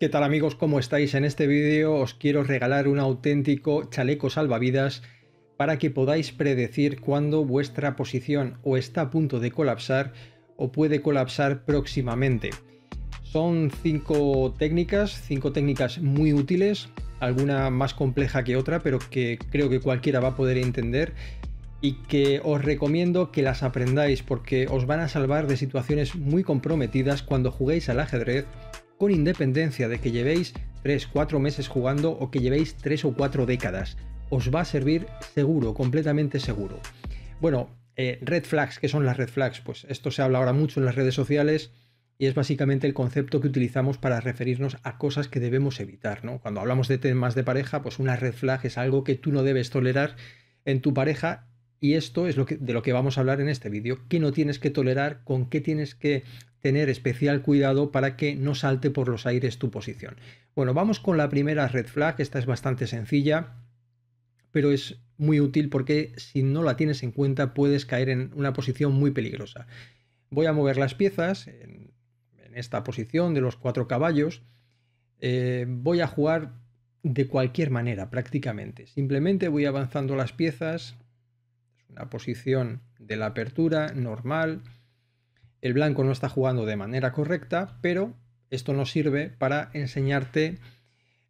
¿Qué tal amigos? ¿Cómo estáis? En este vídeo os quiero regalar un auténtico chaleco salvavidas para que podáis predecir cuándo vuestra posición o está a punto de colapsar o puede colapsar próximamente. Son cinco técnicas, cinco técnicas muy útiles, alguna más compleja que otra, pero que creo que cualquiera va a poder entender y que os recomiendo que las aprendáis porque os van a salvar de situaciones muy comprometidas cuando juguéis al ajedrez con independencia de que llevéis 3-4 meses jugando o que llevéis 3 o 4 décadas. Os va a servir seguro, completamente seguro. Bueno, eh, red flags, ¿qué son las red flags? Pues esto se habla ahora mucho en las redes sociales y es básicamente el concepto que utilizamos para referirnos a cosas que debemos evitar, ¿no? Cuando hablamos de temas de pareja, pues una red flag es algo que tú no debes tolerar en tu pareja y esto es lo de lo que vamos a hablar en este vídeo. ¿Qué no tienes que tolerar? ¿Con qué tienes que tener especial cuidado para que no salte por los aires tu posición? Bueno, vamos con la primera red flag. Esta es bastante sencilla, pero es muy útil porque si no la tienes en cuenta puedes caer en una posición muy peligrosa. Voy a mover las piezas en, esta posición de los cuatro caballos. Eh, voy a jugar de cualquier manera prácticamente. Simplemente voy avanzando las piezas la posición de la apertura normal. El blanco no está jugando de manera correcta, pero esto nos sirve para enseñarte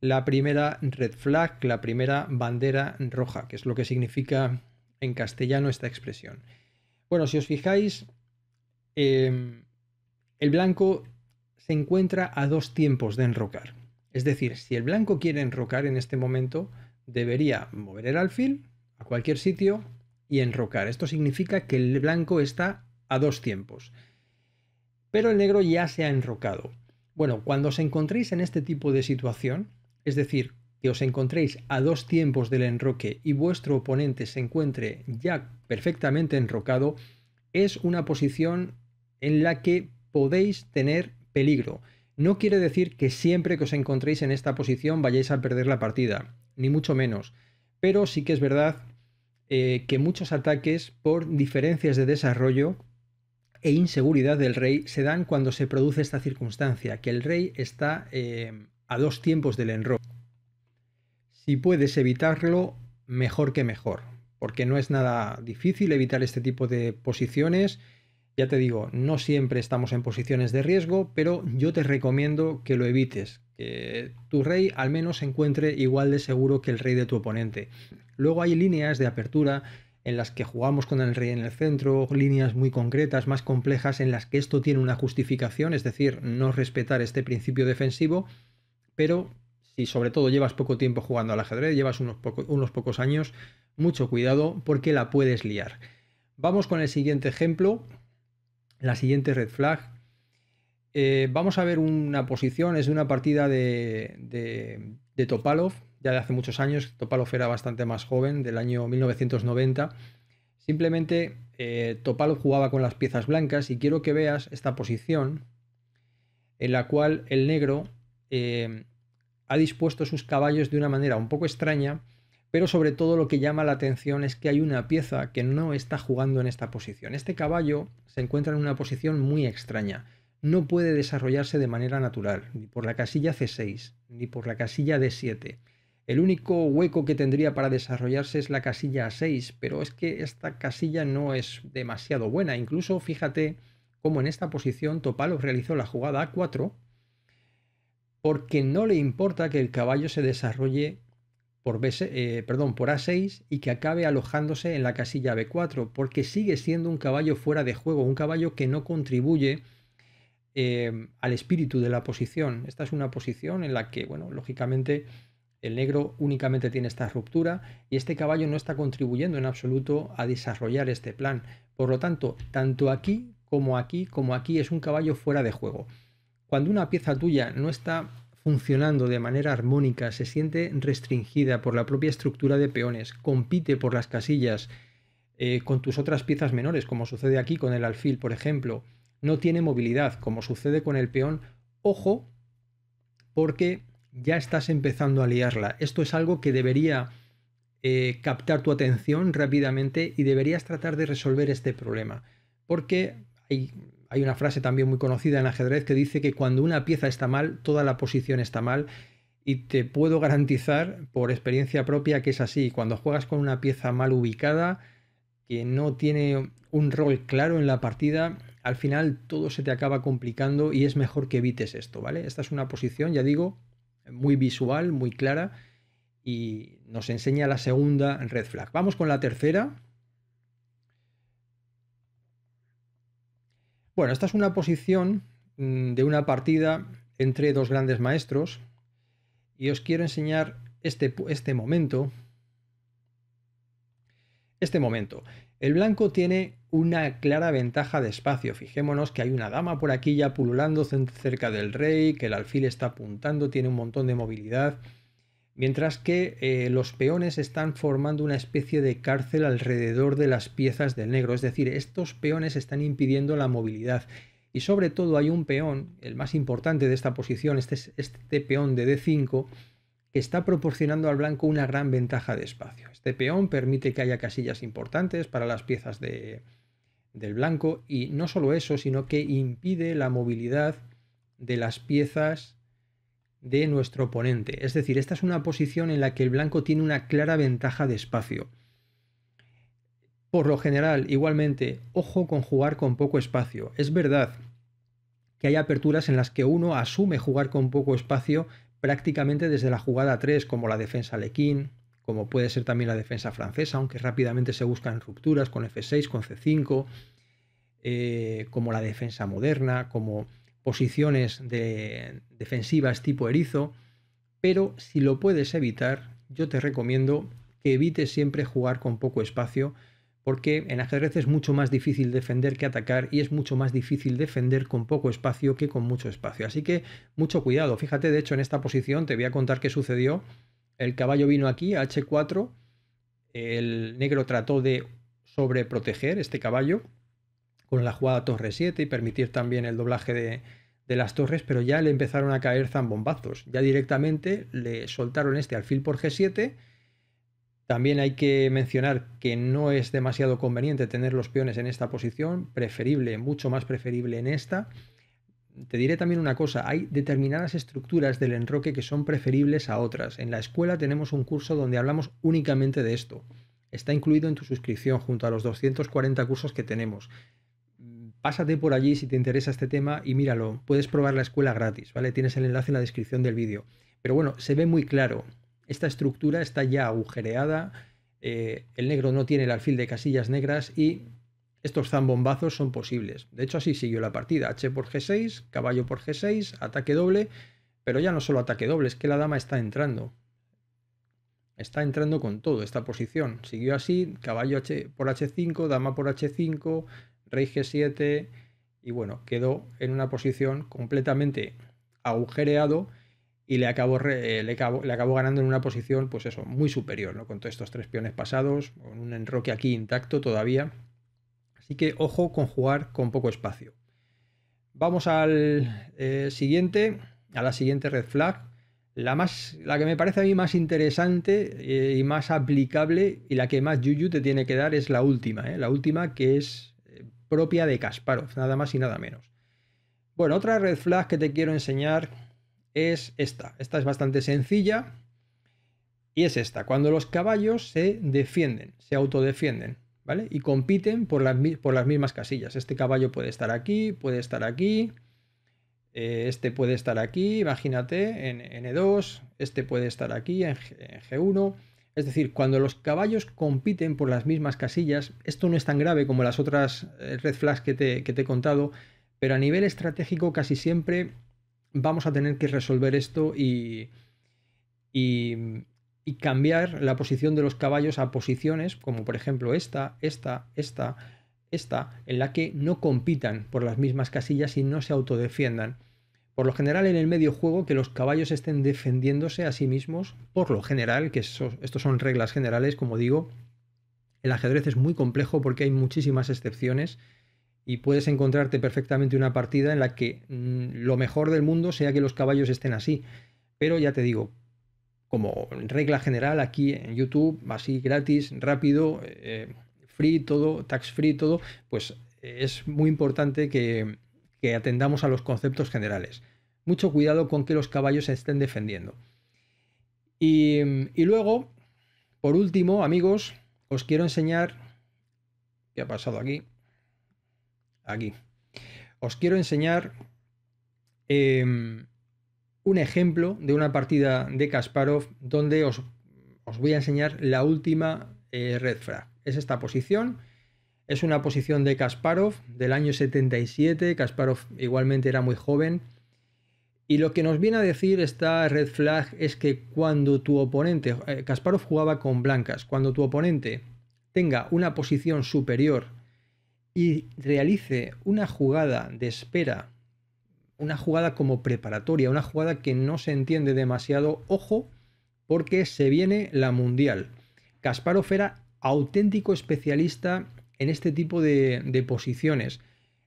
la primera red flag, la primera bandera roja, que es lo que significa en castellano esta expresión. Bueno, si os fijáis, em, el blanco se encuentra a dos tiempos de enrocar. Es decir, si el blanco quiere enrocar en este momento, debería mover el alfil a cualquier sitio, y enrocar. Esto significa que el blanco está a dos tiempos. Pero el negro ya se ha enrocado. Bueno, cuando os encontréis en este tipo de situación, es decir, que os encontréis a dos tiempos del enroque y vuestro oponente se encuentre ya perfectamente enrocado, es una posición en la que podéis tener peligro. No quiere decir que siempre que os encontréis en esta posición vayáis a perder la partida, ni mucho menos, pero sí que es verdad eh, que muchos ataques por diferencias de desarrollo e inseguridad del rey se dan cuando se produce esta circunstancia, que el rey está eh, a dos tiempos del enroque. Si puedes evitarlo, mejor que mejor, porque no es nada difícil evitar este tipo de posiciones. Ya te digo, no siempre estamos en posiciones de riesgo, pero yo te recomiendo que lo evites, que tu rey al menos se encuentre igual de seguro que el rey de tu oponente. Luego hay líneas de apertura en las que jugamos con el rey en el centro, líneas muy concretas, más complejas, en las que esto tiene una justificación, es decir, no respetar este principio defensivo, pero si sobre todo llevas poco tiempo jugando al ajedrez, llevas unos, unos pocos años, mucho cuidado porque la puedes liar. Vamos con el siguiente ejemplo, la siguiente red flag, eh, vamos a ver una posición, es de una partida de, Topalov, ya de hace muchos años, Topalov era bastante más joven, del año 1990. Simplemente eh, Topalov jugaba con las piezas blancas y quiero que veas esta posición en la cual el negro eh, ha dispuesto sus caballos de una manera un poco extraña, pero sobre todo lo que llama la atención es que hay una pieza que no está jugando en esta posición. Este caballo se encuentra en una posición muy extraña no puede desarrollarse de manera natural, ni por la casilla C6, ni por la casilla D7. El único hueco que tendría para desarrollarse es la casilla A6, pero es que esta casilla no es demasiado buena. Incluso fíjate cómo en esta posición Topalov realizó la jugada A4 porque no le importa que el caballo se desarrolle por, eh, perdón, por A6 y que acabe alojándose en la casilla B4, porque sigue siendo un caballo fuera de juego, un caballo que no contribuye Em, al espíritu de la posición. Esta es una posición en la que, bueno, lógicamente el negro únicamente tiene esta ruptura y este caballo no está contribuyendo en absoluto a desarrollar este plan. Por lo tanto, tanto aquí como aquí, como aquí es un caballo fuera de juego. Cuando una pieza tuya no está funcionando de manera armónica, se siente restringida por la propia estructura de peones, compite por las casillas eh, con tus otras piezas menores, como sucede aquí con el alfil, por ejemplo, no tiene movilidad, como sucede con el peón, ojo, porque ya estás empezando a liarla. Esto es algo que debería eh, captar tu atención rápidamente y deberías tratar de resolver este problema. Porque hay una frase también muy conocida en ajedrez que dice que cuando una pieza está mal, toda la posición está mal. Y te puedo garantizar por experiencia propia que es así. Cuando juegas con una pieza mal ubicada, que no tiene un rol claro en la partida, al final todo se te acaba complicando y es mejor que evites esto, ¿vale? Esta es una posición, ya digo, muy visual, muy clara y nos enseña la segunda red flag. Vamos con la tercera. Bueno, esta es una posición mm, de una partida entre dos grandes maestros y os quiero enseñar este, este momento. Este momento. El blanco tiene una clara ventaja de espacio. Fijémonos que hay una dama por aquí ya pululando cerca del rey, que el alfil está apuntando, tiene un montón de movilidad, mientras que eh, los peones están formando una especie de cárcel alrededor de las piezas del negro, es decir, estos peones están impidiendo la movilidad. Y sobre todo hay un peón, el más importante de esta posición, este, este peón de D5, que está proporcionando al blanco una gran ventaja de espacio. Este peón permite que haya casillas importantes para las piezas de, del blanco y no solo eso, sino que impide la movilidad de las piezas de nuestro oponente. Es decir, esta es una posición en la que el blanco tiene una clara ventaja de espacio. Por lo general, igualmente, ojo con jugar con poco espacio. Es verdad que hay aperturas en las que uno asume jugar con poco espacio prácticamente desde la jugada 3, como la defensa Lequín, como puede ser también la defensa francesa, aunque rápidamente se buscan rupturas con F6, con C5, eh, como la defensa moderna, como posiciones defensivas tipo erizo, pero si lo puedes evitar, yo te recomiendo que evites siempre jugar con poco espacio, porque en ajedrez es mucho más difícil defender que atacar y es mucho más difícil defender con poco espacio que con mucho espacio. Así que mucho cuidado. Fíjate, de hecho, en esta posición te voy a contar qué sucedió el caballo vino aquí, a H4, el negro trató de sobreproteger este caballo con la jugada torre 7 y permitir también el doblaje de, de las torres, pero ya le empezaron a caer zambombazos. Ya directamente le soltaron este alfil por G7. También hay que mencionar que no es demasiado conveniente tener los peones en esta posición, preferible, mucho más preferible en esta te diré también una cosa, hay determinadas estructuras del enroque que son preferibles a otras. En la escuela tenemos un curso donde hablamos únicamente de esto. Está incluido en tu suscripción junto a los 240 cursos que tenemos. Pásate por allí si te interesa este tema y míralo. Puedes probar la escuela gratis, ¿vale? Tienes el enlace en la descripción del vídeo. Pero bueno, se ve muy claro. Esta estructura está ya agujereada. Eh, el negro no tiene el alfil de casillas negras y estos zambombazos son posibles. De hecho, así siguió la partida. H por G6, caballo por G6, ataque doble, pero ya no solo ataque doble, es que la dama está entrando. Está entrando con todo esta posición. Siguió así, caballo H por H5, dama por H5, rey G7, y bueno, quedó en una posición completamente agujereado y eh, le acabó, ganando en una posición, pues eso, muy superior, ¿no? Con todos estos tres peones pasados, con un enroque aquí intacto todavía que ojo con jugar con poco espacio. Vamos al eh, siguiente, a la siguiente red flag. La, más, la que me parece a mí más interesante eh, y más aplicable y la que más Yuyu te tiene que dar es la última, eh, la última que es propia de Kasparov, nada más y nada menos. Bueno, otra red flag que te quiero enseñar es esta. Esta es bastante sencilla y es esta, cuando los caballos se defienden, se autodefienden. Y compiten por las, mismas casillas. Este caballo puede estar aquí, puede estar aquí, eh, este puede estar aquí, imagínate, en N2, e este puede estar aquí, en, G, 1 Es decir, cuando los caballos compiten por las mismas casillas, esto no es tan grave como las otras eh, red flags que te, he contado, pero a nivel estratégico casi siempre vamos a tener que resolver esto y, y cambiar la posición de los caballos a posiciones como por ejemplo esta, esta, esta, esta, en la que no compitan por las mismas casillas y no se autodefiendan. Por lo general en el medio juego que los caballos estén defendiéndose a sí mismos, por lo general, que esto son reglas generales, como digo, el ajedrez es muy complejo porque hay muchísimas excepciones y puedes encontrarte perfectamente una partida en la que mm, lo mejor del mundo sea que los caballos estén así. Pero ya te digo, como regla general aquí en YouTube, así gratis, rápido, eh, free todo, tax free todo, pues es muy importante que, atendamos a los conceptos generales. Mucho cuidado con que los caballos se estén defendiendo. Y, luego, por último, amigos, os quiero enseñar... ¿Qué ha pasado aquí? Aquí. Os quiero enseñar... Em, un ejemplo de una partida de Kasparov donde os, voy a enseñar la última eh, red flag. Es esta posición. Es una posición de Kasparov del año 77. Kasparov igualmente era muy joven. Y lo que nos viene a decir esta red flag es que cuando tu oponente, eh, Kasparov jugaba con blancas, cuando tu oponente tenga una posición superior y realice una jugada de espera una jugada como preparatoria, una jugada que no se entiende demasiado, ojo, porque se viene la mundial. Kasparov era auténtico especialista en este tipo de, de posiciones.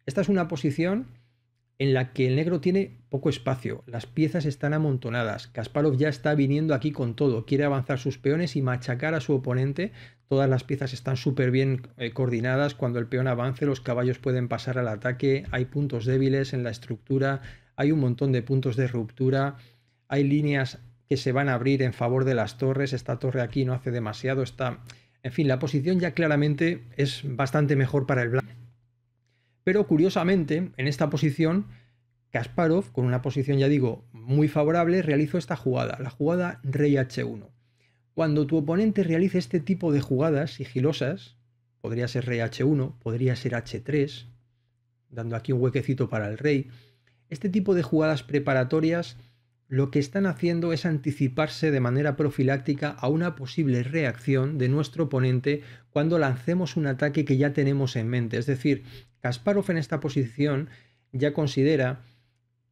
Esta es una posición en la que el negro tiene poco espacio, las piezas están amontonadas, Kasparov ya está viniendo aquí con todo, quiere avanzar sus peones y machacar a su oponente, todas las piezas están súper bien eh, coordinadas, cuando el peón avance los caballos pueden pasar al ataque, hay puntos débiles en la estructura, hay un montón de puntos de ruptura, hay líneas que se van a abrir en favor de las torres, esta torre aquí no hace demasiado, está... En fin, la posición ya claramente es bastante mejor para el blanco. Pero curiosamente, en esta posición, Kasparov, con una posición ya digo muy favorable, realizó esta jugada, la jugada Rey H1. Cuando tu oponente realice este tipo de jugadas sigilosas, podría ser Rey H1, podría ser H3, dando aquí un huequecito para el Rey, este tipo de jugadas preparatorias lo que están haciendo es anticiparse de manera profiláctica a una posible reacción de nuestro oponente cuando lancemos un ataque que ya tenemos en mente. Es decir, Kasparov en esta posición ya considera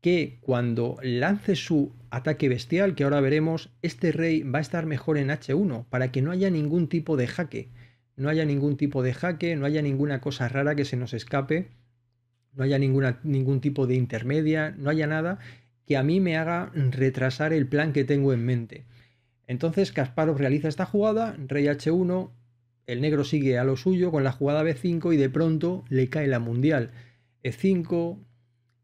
que cuando lance su ataque bestial, que ahora veremos, este rey va a estar mejor en H1 para que no haya ningún tipo de jaque. No haya ningún tipo de jaque, no haya ninguna cosa rara que se nos escape, no haya ningún tipo de intermedia, no haya nada que a mí me haga retrasar el plan que tengo en mente. Entonces Kasparov realiza esta jugada, rey h1, el negro sigue a lo suyo con la jugada b5 y de pronto le cae la mundial. e5,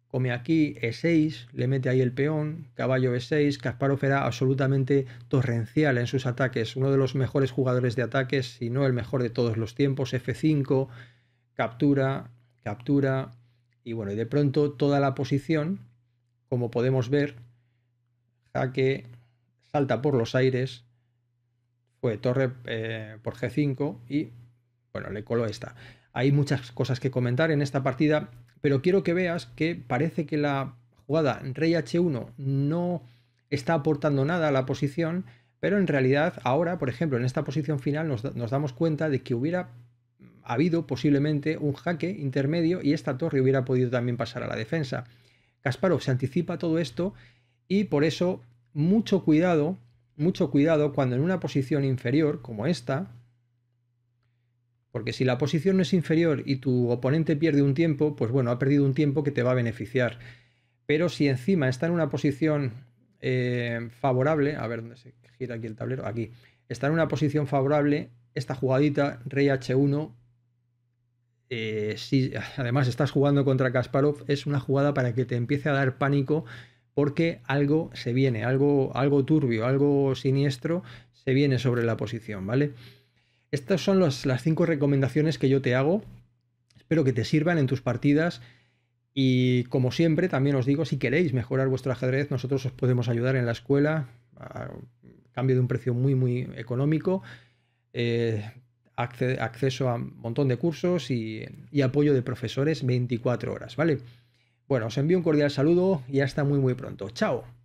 come aquí, e6, le mete ahí el peón, caballo b e 6 Kasparov era absolutamente torrencial en sus ataques, uno de los mejores jugadores de ataques, si no el mejor de todos los tiempos, f5, captura, captura, y bueno, y de pronto toda la posición como podemos ver, jaque salta por los aires, fue torre eh, por G5 y, bueno, le coló esta. Hay muchas cosas que comentar en esta partida, pero quiero que veas que parece que la jugada rey H1 no está aportando nada a la posición, pero en realidad ahora, por ejemplo, en esta posición final nos damos cuenta de que hubiera habido posiblemente un jaque intermedio y esta torre hubiera podido también pasar a la defensa. Kasparov se anticipa todo esto y por eso mucho cuidado, mucho cuidado cuando en una posición inferior como esta, porque si la posición no es inferior y tu oponente pierde un tiempo, pues bueno, ha perdido un tiempo que te va a beneficiar. Pero si encima está en una posición eh, favorable, a ver dónde se gira aquí el tablero, aquí, está en una posición favorable, esta jugadita, rey h1, eh, si además estás jugando contra Kasparov, es una jugada para que te empiece a dar pánico porque algo se viene, algo, algo turbio, algo siniestro se viene sobre la posición, ¿vale? Estas son las cinco recomendaciones que yo te hago. Espero que te sirvan en tus partidas. Y como siempre, también os digo, si queréis mejorar vuestro ajedrez, nosotros os podemos ayudar en la escuela a cambio de un precio muy, muy económico. Eh, acceso a un montón de cursos y, apoyo de profesores 24 horas, ¿vale? Bueno, os envío un cordial saludo y hasta muy muy pronto. ¡Chao!